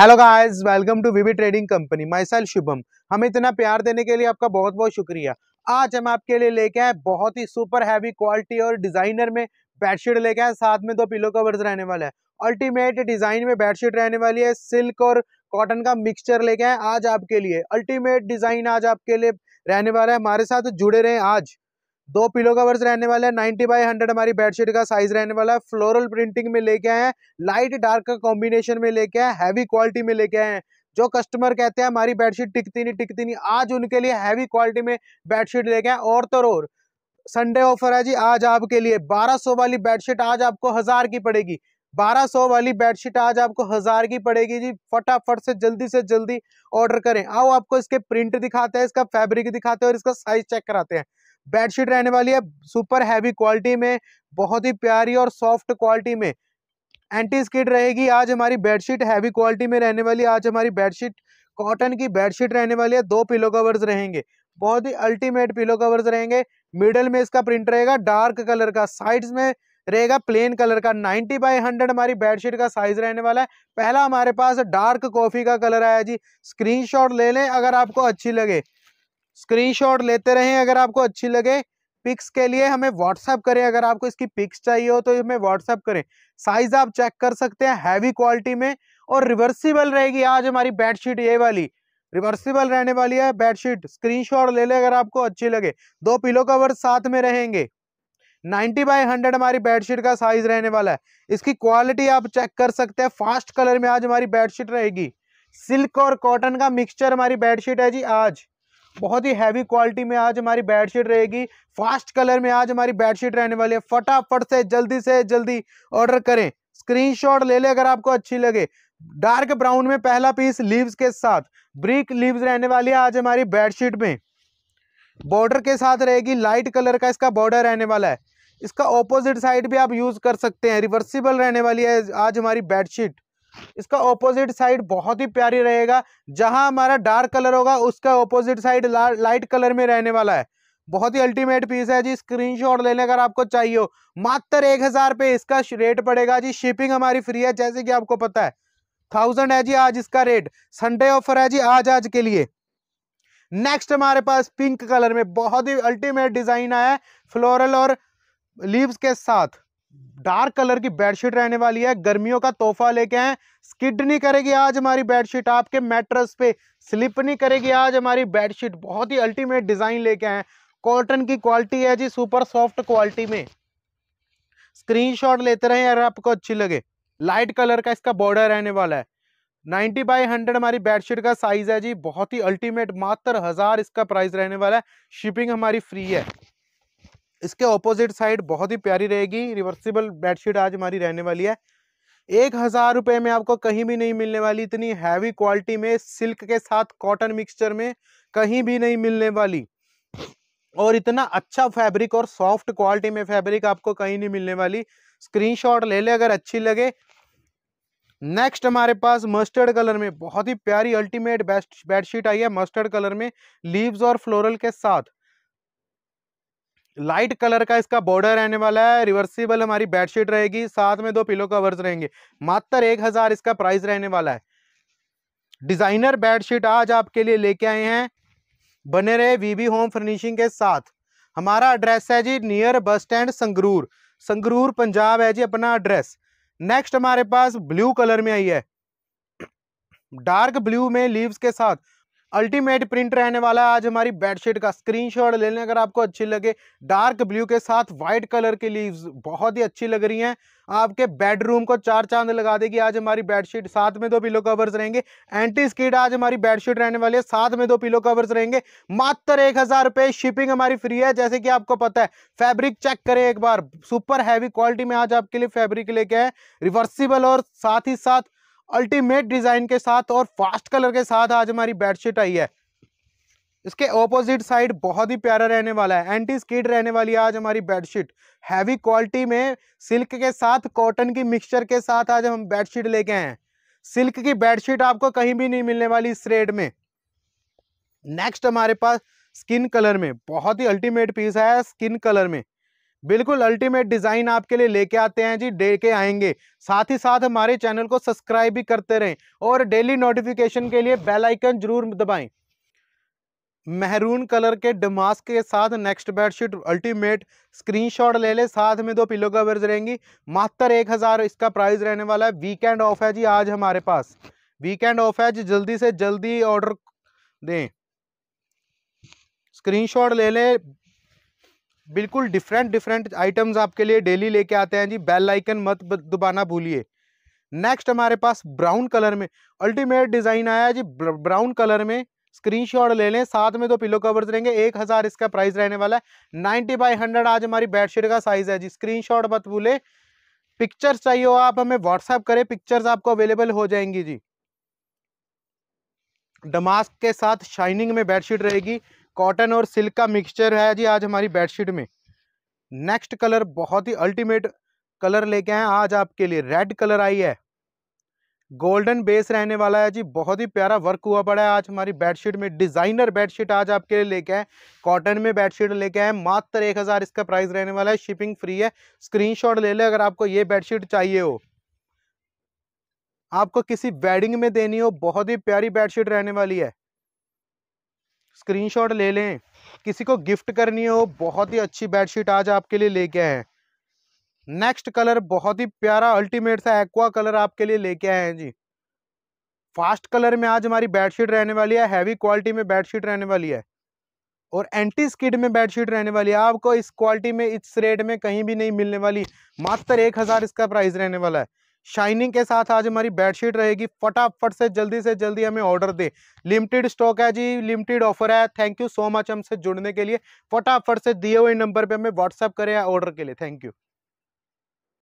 hello guys welcome to VV trading company myself Shubham हमें इतना प्यार देने के लिए आपका बहुत बहुत शुक्रिया आज हम आपके लिए लेके आए बहुत ही सुपर हैवी क्वालिटी और डिजाइनर में बेडशीट लेके आए साथ में दो पिलो कवर्स रहने वाला है अल्टीमेट डिजाइन में बेडशीट रहने वाली है सिल्क और कॉटन का मिक्सचर लेके आए आज आपके लिए अल्टीमेट डिजाइन आज आपके लिए रहने वाला है हमारे साथ जुड़े रहे आज दो पिलो कवर्स रहने वाले हैं 90 बाय 100 हमारी बेडशीट का साइज रहने वाला है फ्लोरल प्रिंटिंग में लेके आए हैं लाइट डार्क का कॉम्बिनेशन में लेके आए हैवी क्वालिटी में लेके आए हैं जो कस्टमर कहते हैं हमारी बेडशीट टिकती नहीं टिकती नहीं आज उनके लिए हैवी क्वालिटी में बेडशीट लेके आए और तो और संडे ऑफर है जी आज आपके लिए 1200 वाली बेडशीट आज आपको हजार की पड़ेगी 1200 वाली बेडशीट आज आपको हजार की पड़ेगी जी फटाफट से जल्दी से जल्दी ऑर्डर करें आओ आपको इसके प्रिंट दिखाते हैं इसका फैब्रिक दिखाते हैं और इसका साइज चेक कराते हैं बेडशीट रहने वाली है सुपर हैवी क्वालिटी में बहुत ही प्यारी और सॉफ्ट क्वालिटी में एंटी स्किड रहेगी आज हमारी बेडशीट हैवी क्वालिटी में रहने वाली आज हमारी बेडशीट कॉटन की बेडशीट रहने वाली है दो पिलो कवर्स रहेंगे बहुत ही अल्टीमेट पिलो कवर्स रहेंगे मिडल में इसका प्रिंट रहेगा डार्क कलर का साइड्स में रहेगा प्लेन कलर का 90 बाई 100 हमारी बेडशीट का साइज रहने वाला है पहला हमारे पास डार्क कॉफी का कलर आया जी स्क्रीनशॉट ले लें अगर आपको अच्छी लगे स्क्रीनशॉट लेते रहें अगर आपको अच्छी लगे पिक्स के लिए हमें व्हाट्सअप करें अगर आपको इसकी पिक्स चाहिए हो तो हमें व्हाट्सअप करें साइज आप चेक कर सकते हैं हैवी क्वालिटी में और रिवर्सिबल रहेगी आज हमारी बेडशीट ये वाली रिवर्सिबल रहने वाली है बेडशीट स्क्रीनशॉट ले लें अगर आपको अच्छी लगे दो पिलो कवर साथ में रहेंगे 90 बाय 100 हमारी बेडशीट का साइज रहने वाला है इसकी क्वालिटी आप चेक कर सकते हैं फास्ट कलर में आज हमारी बेडशीट रहेगी सिल्क और कॉटन का मिक्सचर हमारी बेडशीट है जी आज बहुत ही हैवी क्वालिटी में आज हमारी बेडशीट रहेगी फास्ट कलर में आज हमारी बेडशीट रहने वाली है फटाफट से जल्दी से जल्दी ऑर्डर करें शॉट ले ले अगर आपको अच्छी लगे डार्क ब्राउन में पहला पीस लीव्स के साथ ब्रिक लीव्स रहने वाली है आज हमारी बेडशीट में बॉर्डर के साथ रहेगी लाइट कलर का इसका बॉर्डर रहने वाला है इसका ऑपोजिट साइड भी आप यूज़ कर सकते हैं रिवर्सिबल रहने वाली है आज हमारी बेडशीट इसका ऑपोजिट साइड बहुत ही प्यारी रहेगा जहां हमारा डार्क कलर होगा उसका ऑपोजिट साइड ला, लाइट कलर में रहने वाला है बहुत ही अल्टीमेट पीस है जी स्क्रीनशॉट लेने अगर आपको चाहिए हो मात्र एक हज़ार पे इसका रेट पड़ेगा जी शिपिंग हमारी फ्री है जैसे कि आपको पता है थाउजेंड है जी आज इसका रेट संडे ऑफर है जी आज आज के लिए नेक्स्ट हमारे पास पिंक कलर में बहुत ही अल्टीमेट डिजाइन आया है फ्लोरल और लीव्स के साथ डार्क कलर की बेडशीट रहने वाली है गर्मियों का तोहफा लेके आए स्किड नहीं करेगी आज हमारी बेडशीट आपके मेट्रस पे स्लिप नहीं करेगी आज हमारी बेडशीट बहुत ही अल्टीमेट डिजाइन लेके आए कॉटन की क्वालिटी है जी सुपर सॉफ्ट क्वालिटी में स्क्रीनशॉट लेते रहे अगर आपको अच्छी लगे लाइट कलर का इसका बॉर्डर रहने वाला है 90 बाई 100 हमारी बेडशीट का साइज है जी बहुत ही अल्टीमेट मात्र हजार इसका प्राइस रहने वाला है शिपिंग हमारी फ्री है इसके ऑपोजिट साइड बहुत ही प्यारी रहेगी रिवर्सिबल बेडशीट आज हमारी रहने वाली है एक हज़ार रुपये में आपको कहीं भी नहीं मिलने वाली इतनी हैवी क्वालिटी में सिल्क के साथ कॉटन मिक्सचर में कहीं भी नहीं मिलने वाली और इतना अच्छा फैब्रिक और सॉफ्ट क्वालिटी में फैब्रिक आपको कहीं नहीं मिलने वाली स्क्रीनशॉट ले ले अगर अच्छी लगे नेक्स्ट हमारे पास मस्टर्ड कलर में बहुत ही प्यारी अल्टीमेट बेस्ट बेडशीट आई है मस्टर्ड कलर में लीव्स और फ्लोरल के साथ लाइट कलर का इसका बॉर्डर रहने वाला है रिवर्सिबल हमारी बेडशीट रहेगी साथ में दो पिलो कवर्स रहेंगे मात्र एक हज़ार इसका प्राइस रहने वाला है डिज़ाइनर बेडशीट आज आपके लिए लेके आए हैं बने रहे वीबी होम फर्निशिंग के साथ हमारा एड्रेस है जी near bus stand Sangrur Sangrur Punjab है जी अपना एड्रेस नेक्स्ट हमारे पास ब्लू कलर में आई है डार्क ब्लू में लीव्स के साथ अल्टीमेट प्रिंट रहने वाला है आज हमारी बेडशीट का स्क्रीनशॉट ले लें अगर आपको अच्छी लगे डार्क ब्लू के साथ व्हाइट कलर की लीव्स बहुत ही अच्छी लग रही हैं आपके बेडरूम को चार चांद लगा देगी आज हमारी बेडशीट साथ में दो पिलो कवर्स रहेंगे एंटी स्कीड आज हमारी बेडशीट रहने वाली है साथ में दो पिलो कवर्स रहेंगे मात्र एक हज़ार रुपये शिपिंग हमारी फ्री है जैसे कि आपको पता है फैब्रिक चेक करें एक बार सुपर हैवी क्वालिटी में आज आपके लिए फैब्रिक लेके आए रिवर्सिबल और साथ ही साथ अल्टीमेट डिज़ाइन के साथ और फास्ट कलर के साथ आज हमारी बेडशीट आई है इसके ऑपोजिट साइड बहुत ही प्यारा रहने वाला है एंटी स्कीड रहने वाली है आज हमारी बेडशीट हैवी क्वालिटी में सिल्क के साथ कॉटन की मिक्सचर के साथ आज हम बेडशीट लेके आए हैं सिल्क की बेडशीट आपको कहीं भी नहीं मिलने वाली इस रेड में नेक्स्ट हमारे पास स्किन कलर में बहुत ही अल्टीमेट पीस है स्किन कलर में बिल्कुल अल्टीमेट डिज़ाइन आपके लिए लेके आते हैं जी दे के आएंगे साथ ही साथ हमारे चैनल को सब्सक्राइब भी करते रहें और डेली नोटिफिकेशन के लिए बेल आइकन जरूर दबाएं मेहरून कलर के डमास के साथ नेक्स्ट बेडशीट अल्टीमेट स्क्रीनशॉट ले ले साथ में दो पिलो कवर्स रहेंगी मात्र एक हज़ार इसका प्राइस रहने वाला है वीकेंड ऑफ है जी आज हमारे पास वीकेंड ऑफ है जी जल्दी से जल्दी ऑर्डर दें स्क्रीनशॉट ले लें बिल्कुल डिफरेंट डिफरेंट आइटम्स आपके लिए डेली लेके आते हैं जी बेल आइकन मत दबाना भूलिए नेक्स्ट हमारे पास ब्राउन कलर में अल्टीमेट डिज़ाइन आया जी ब्राउन कलर में स्क्रीनशॉट ले लें साथ में दो पिलो कवर्स रहेंगे एक हज़ार इसका प्राइस रहने वाला है नाइनटी बाई हंड्रेड आज हमारी बेडशीट का साइज़ है जी स्क्रीनशॉट मत भूले पिक्चर्स चाहिए हो आप हमें व्हाट्सएप करें पिक्चर्स आपको अवेलेबल हो जाएंगी जी डमास्क के साथ शाइनिंग में बेडशीट रहेगी कॉटन और सिल्क का मिक्सचर है जी आज हमारी बेडशीट में नेक्स्ट कलर बहुत ही अल्टीमेट कलर लेके आए आज आपके लिए रेड कलर आई है गोल्डन बेस रहने वाला है जी बहुत ही प्यारा वर्क हुआ पड़ा है आज हमारी बेडशीट में डिज़ाइनर बेडशीट आज आपके लिए लेके आए कॉटन में बेडशीट लेके आए मात्र एक हज़ार इसका प्राइस रहने वाला है शिपिंग फ्री है स्क्रीनशॉट ले लें अगर आपको ये बेडशीट चाहिए हो आपको किसी वेडिंग में देनी हो बहुत ही प्यारी बेडशीट रहने वाली है स्क्रीनशॉट ले लें किसी को गिफ्ट करनी हो बहुत ही अच्छी बेडशीट आज आपके लिए लेके आए हैं नेक्स्ट कलर बहुत ही प्यारा अल्टीमेट सा एक्वा कलर आपके लिए लेके आए हैं जी फास्ट कलर में आज हमारी बेडशीट रहने वाली है हैवी क्वालिटी में बेडशीट रहने वाली है और एंटी स्किड में बेडशीट रहने वाली है आपको इस क्वालिटी में इस रेट में कहीं भी नहीं मिलने वाली मात्र एक हज़ार इसका प्राइस रहने वाला है शाइनिंग के साथ आज हमारी बेडशीट रहेगी फटाफट से जल्दी से जल्दी हमें ऑर्डर दे लिमिटेड स्टॉक है जी लिमिटेड ऑफर है थैंक यू सो मच हमसे जुड़ने के लिए फटाफट से दिए हुए नंबर पर हमें व्हाट्सअप करें ऑर्डर के लिए थैंक यू